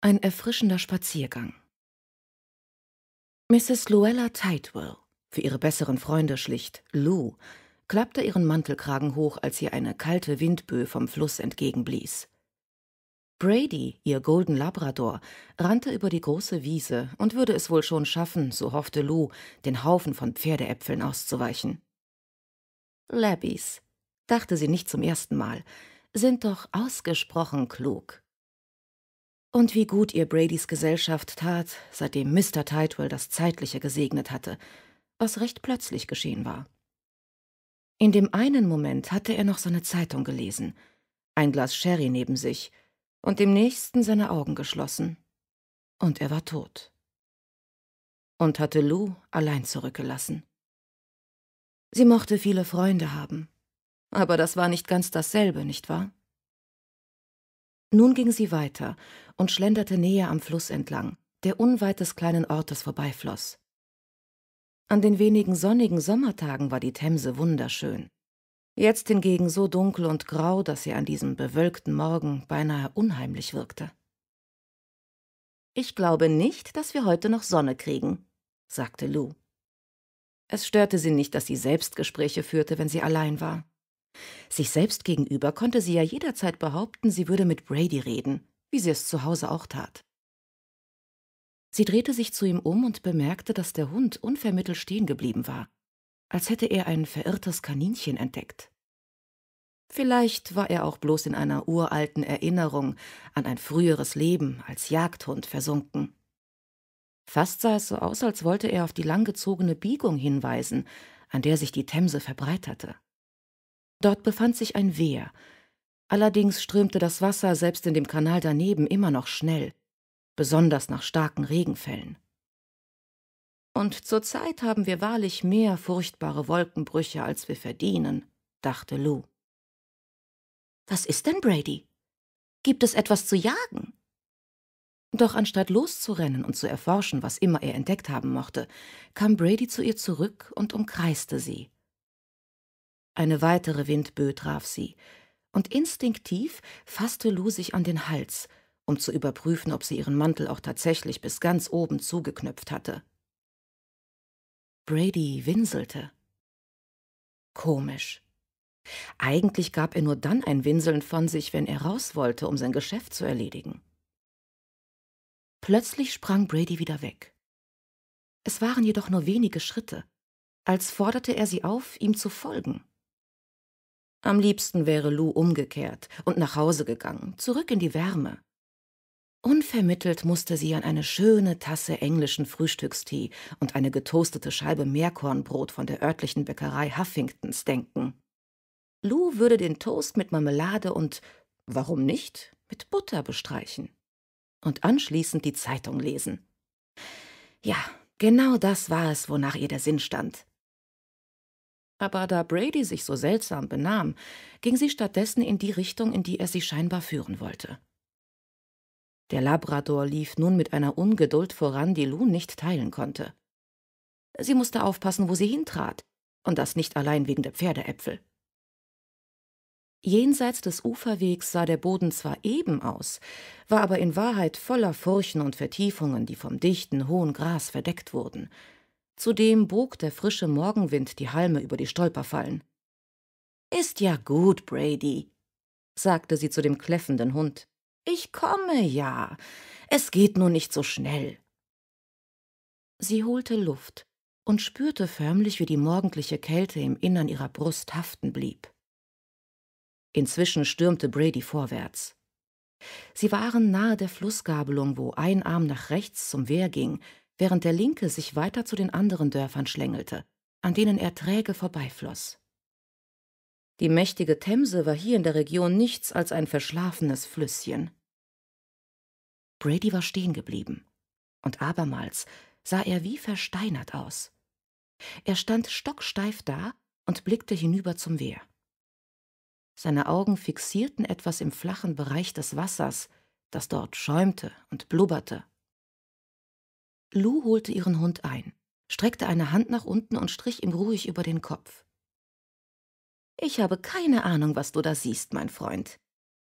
Ein erfrischender Spaziergang. Mrs. Luella Tightwell, für ihre besseren Freunde schlicht Lou, klappte ihren Mantelkragen hoch, als ihr eine kalte Windböe vom Fluss entgegenblies. Brady, ihr Golden Labrador, rannte über die große Wiese und würde es wohl schon schaffen, so hoffte Lou, den Haufen von Pferdeäpfeln auszuweichen. Labbies, dachte sie nicht zum ersten Mal, sind doch ausgesprochen klug. Und wie gut ihr Bradys Gesellschaft tat, seitdem Mr. Tidwell das Zeitliche gesegnet hatte, was recht plötzlich geschehen war. In dem einen Moment hatte er noch seine Zeitung gelesen, ein Glas Sherry neben sich und im nächsten seine Augen geschlossen. Und er war tot. Und hatte Lou allein zurückgelassen. Sie mochte viele Freunde haben, aber das war nicht ganz dasselbe, nicht wahr? Nun ging sie weiter und schlenderte näher am Fluss entlang, der unweit des kleinen Ortes vorbeifloss. An den wenigen sonnigen Sommertagen war die Themse wunderschön. Jetzt hingegen so dunkel und grau, dass sie an diesem bewölkten Morgen beinahe unheimlich wirkte. Ich glaube nicht, dass wir heute noch Sonne kriegen, sagte Lou. Es störte sie nicht, dass sie selbst Gespräche führte, wenn sie allein war. Sich selbst gegenüber konnte sie ja jederzeit behaupten, sie würde mit Brady reden, wie sie es zu Hause auch tat. Sie drehte sich zu ihm um und bemerkte, dass der Hund unvermittelt stehen geblieben war, als hätte er ein verirrtes Kaninchen entdeckt. Vielleicht war er auch bloß in einer uralten Erinnerung an ein früheres Leben als Jagdhund versunken. Fast sah es so aus, als wollte er auf die langgezogene Biegung hinweisen, an der sich die Themse verbreiterte. Dort befand sich ein Wehr. Allerdings strömte das Wasser selbst in dem Kanal daneben immer noch schnell, besonders nach starken Regenfällen. Und zurzeit haben wir wahrlich mehr furchtbare Wolkenbrüche, als wir verdienen, dachte Lou. Was ist denn, Brady? Gibt es etwas zu jagen? Doch anstatt loszurennen und zu erforschen, was immer er entdeckt haben mochte, kam Brady zu ihr zurück und umkreiste sie. Eine weitere Windböe traf sie, und instinktiv fasste Lou sich an den Hals, um zu überprüfen, ob sie ihren Mantel auch tatsächlich bis ganz oben zugeknöpft hatte. Brady winselte. Komisch. Eigentlich gab er nur dann ein Winseln von sich, wenn er raus wollte, um sein Geschäft zu erledigen. Plötzlich sprang Brady wieder weg. Es waren jedoch nur wenige Schritte, als forderte er sie auf, ihm zu folgen. Am liebsten wäre Lou umgekehrt und nach Hause gegangen, zurück in die Wärme. Unvermittelt musste sie an eine schöne Tasse englischen Frühstückstee und eine getoastete Scheibe Meerkornbrot von der örtlichen Bäckerei Huffingtons denken. Lou würde den Toast mit Marmelade und, warum nicht, mit Butter bestreichen. Und anschließend die Zeitung lesen. Ja, genau das war es, wonach ihr der Sinn stand. Aber da Brady sich so seltsam benahm, ging sie stattdessen in die Richtung, in die er sie scheinbar führen wollte. Der Labrador lief nun mit einer Ungeduld voran, die Lou nicht teilen konnte. Sie musste aufpassen, wo sie hintrat, und das nicht allein wegen der Pferdeäpfel. Jenseits des Uferwegs sah der Boden zwar eben aus, war aber in Wahrheit voller Furchen und Vertiefungen, die vom dichten, hohen Gras verdeckt wurden – Zudem bog der frische Morgenwind die Halme über die Stolperfallen. Ist ja gut, Brady, sagte sie zu dem kläffenden Hund. Ich komme ja. Es geht nur nicht so schnell. Sie holte Luft und spürte förmlich, wie die morgendliche Kälte im Innern ihrer Brust haften blieb. Inzwischen stürmte Brady vorwärts. Sie waren nahe der Flussgabelung, wo ein Arm nach rechts zum Wehr ging, während der linke sich weiter zu den anderen Dörfern schlängelte, an denen er träge vorbeifloss. Die mächtige Themse war hier in der Region nichts als ein verschlafenes Flüsschen. Brady war stehen geblieben, und abermals sah er wie versteinert aus. Er stand stocksteif da und blickte hinüber zum Wehr. Seine Augen fixierten etwas im flachen Bereich des Wassers, das dort schäumte und blubberte Lou holte ihren Hund ein, streckte eine Hand nach unten und strich ihm ruhig über den Kopf. Ich habe keine Ahnung, was du da siehst, mein Freund.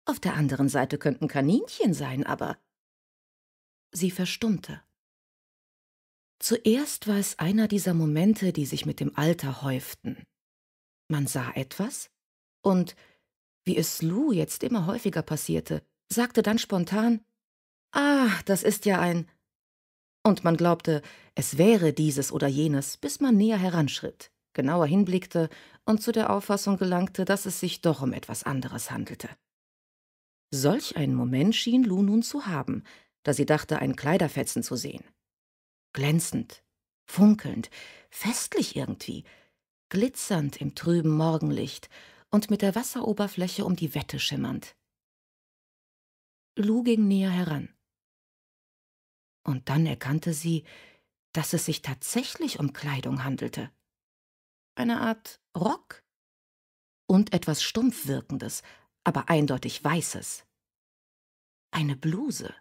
Auf der anderen Seite könnten Kaninchen sein, aber. Sie verstummte. Zuerst war es einer dieser Momente, die sich mit dem Alter häuften. Man sah etwas und, wie es Lou jetzt immer häufiger passierte, sagte dann spontan: Ah, das ist ja ein und man glaubte, es wäre dieses oder jenes, bis man näher heranschritt, genauer hinblickte und zu der Auffassung gelangte, dass es sich doch um etwas anderes handelte. Solch einen Moment schien Lu nun zu haben, da sie dachte, einen Kleiderfetzen zu sehen. Glänzend, funkelnd, festlich irgendwie, glitzernd im trüben Morgenlicht und mit der Wasseroberfläche um die Wette schimmernd. Lu ging näher heran und dann erkannte sie, dass es sich tatsächlich um Kleidung handelte. Eine Art Rock und etwas stumpf wirkendes, aber eindeutig weißes. Eine Bluse.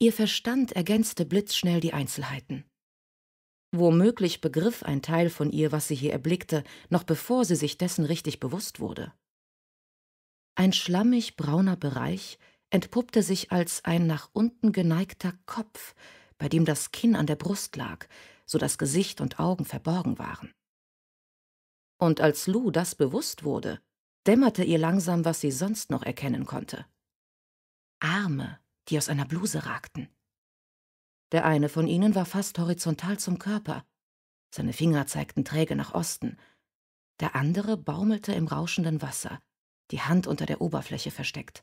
Ihr Verstand ergänzte blitzschnell die Einzelheiten. Womöglich begriff ein Teil von ihr, was sie hier erblickte, noch bevor sie sich dessen richtig bewusst wurde. Ein schlammig brauner Bereich, entpuppte sich als ein nach unten geneigter Kopf, bei dem das Kinn an der Brust lag, so dass Gesicht und Augen verborgen waren. Und als Lou das bewusst wurde, dämmerte ihr langsam, was sie sonst noch erkennen konnte. Arme, die aus einer Bluse ragten. Der eine von ihnen war fast horizontal zum Körper, seine Finger zeigten träge nach Osten, der andere baumelte im rauschenden Wasser, die Hand unter der Oberfläche versteckt.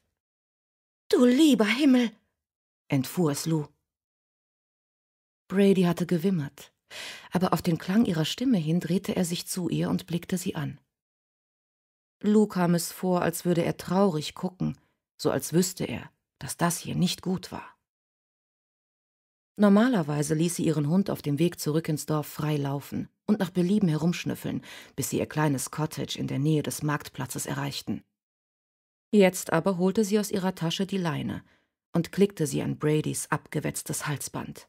Du lieber Himmel, entfuhr es Lou. Brady hatte gewimmert, aber auf den Klang ihrer Stimme hin drehte er sich zu ihr und blickte sie an. Lou kam es vor, als würde er traurig gucken, so als wüsste er, dass das hier nicht gut war. Normalerweise ließ sie ihren Hund auf dem Weg zurück ins Dorf frei laufen und nach Belieben herumschnüffeln, bis sie ihr kleines Cottage in der Nähe des Marktplatzes erreichten. Jetzt aber holte sie aus ihrer Tasche die Leine und klickte sie an Bradys abgewetztes Halsband.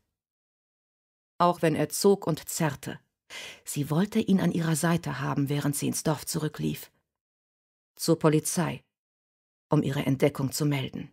Auch wenn er zog und zerrte, sie wollte ihn an ihrer Seite haben, während sie ins Dorf zurücklief. Zur Polizei, um ihre Entdeckung zu melden.